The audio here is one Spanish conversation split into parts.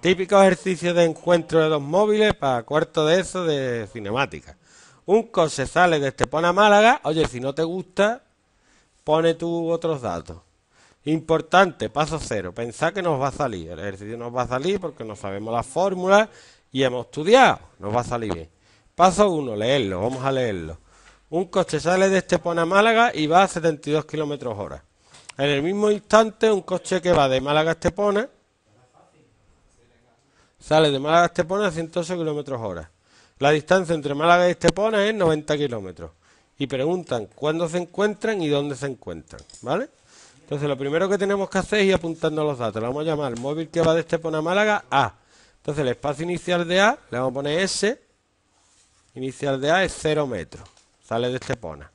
Típico ejercicio de encuentro de dos móviles para cuarto de eso de cinemática. Un coche sale de Estepona Málaga. Oye, si no te gusta, pone tú otros datos. Importante, paso cero. Pensar que nos va a salir. El ejercicio nos va a salir porque no sabemos las fórmulas y hemos estudiado. Nos va a salir bien. Paso uno, leerlo. Vamos a leerlo. Un coche sale de Estepona Málaga y va a 72 km hora. En el mismo instante, un coche que va de Málaga a Estepona Sale de Málaga a Estepona a 108 kilómetros hora. La distancia entre Málaga y Estepona es 90 kilómetros. Y preguntan cuándo se encuentran y dónde se encuentran. ¿Vale? Entonces lo primero que tenemos que hacer es ir apuntando los datos. vamos a llamar el móvil que va de Estepona a Málaga A. Entonces el espacio inicial de A le vamos a poner S. Inicial de A es 0 metros. Sale de Estepona.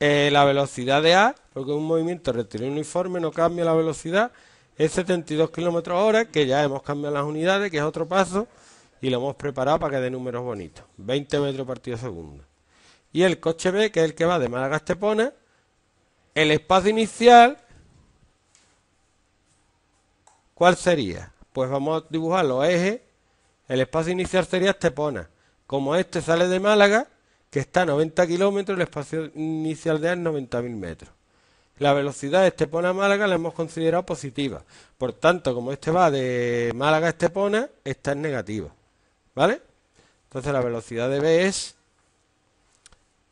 Eh, la velocidad de A, porque es un movimiento rectilíneo uniforme no cambia la velocidad es 72 kilómetros hora, que ya hemos cambiado las unidades, que es otro paso, y lo hemos preparado para que dé números bonitos. 20 metros partido segundo. Y el coche B, que es el que va de Málaga a Estepona, el espacio inicial, ¿cuál sería? Pues vamos a dibujar los ejes. El espacio inicial sería Estepona. Como este sale de Málaga, que está a 90 kilómetros, el espacio inicial de A es 90.000 metros. La velocidad de Estepona a Málaga la hemos considerado positiva. Por tanto, como este va de Málaga a Estepona, esta es negativa. ¿Vale? Entonces la velocidad de B es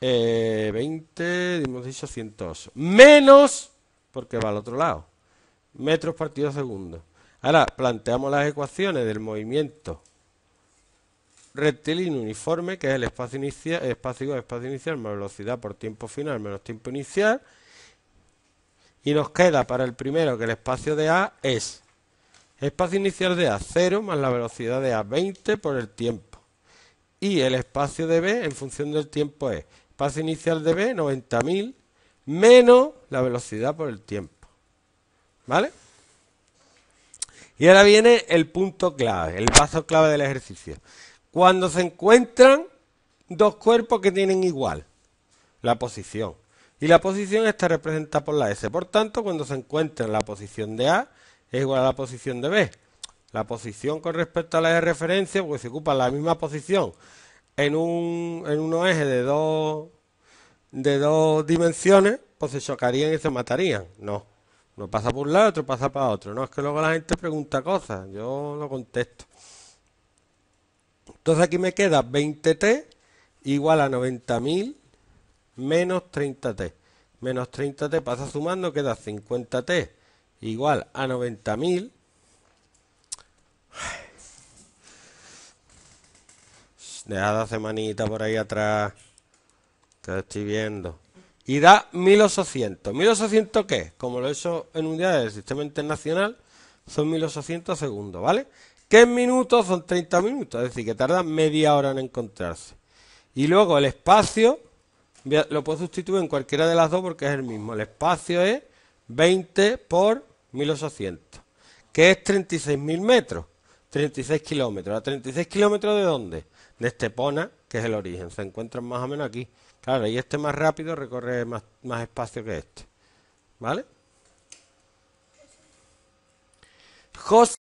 20, eh, dimos dicho Menos, porque va al otro lado, metros partido segundo. Ahora planteamos las ecuaciones del movimiento rectilíneo uniforme, que es el espacio, inicial... espacio, espacio inicial más velocidad por tiempo final menos tiempo inicial y nos queda para el primero que el espacio de A es espacio inicial de A 0 más la velocidad de A 20 por el tiempo y el espacio de B en función del tiempo es espacio inicial de B 90.000 menos la velocidad por el tiempo. ¿Vale? Y ahora viene el punto clave, el paso clave del ejercicio. Cuando se encuentran dos cuerpos que tienen igual la posición y la posición está representada por la S. Por tanto, cuando se encuentra en la posición de A es igual a la posición de B. La posición con respecto a la de referencia, porque se ocupa la misma posición en, un, eje de dos, de dos dimensiones, pues se chocarían y se matarían. No, uno pasa por un lado, otro pasa para otro. No es que luego la gente pregunta cosas, yo lo contesto. Entonces aquí me queda 20t igual a 90.000 menos 30t. Menos 30t pasa sumando, queda 50t igual a 90.000. Dejad a semanita por ahí atrás, que estoy viendo. Y da 1800. ¿1800 qué? Como lo he hecho en día del sistema internacional, son 1800 segundos, ¿vale? ¿Qué minutos? Son 30 minutos, es decir, que tarda media hora en encontrarse. Y luego el espacio lo puedo sustituir en cualquiera de las dos porque es el mismo. El espacio es 20 por 1800, que es 36.000 metros, 36 kilómetros. ¿A 36 kilómetros de dónde? De Estepona, que es el origen. Se encuentran más o menos aquí. Claro, y este más rápido recorre más, más espacio que este. ¿Vale? José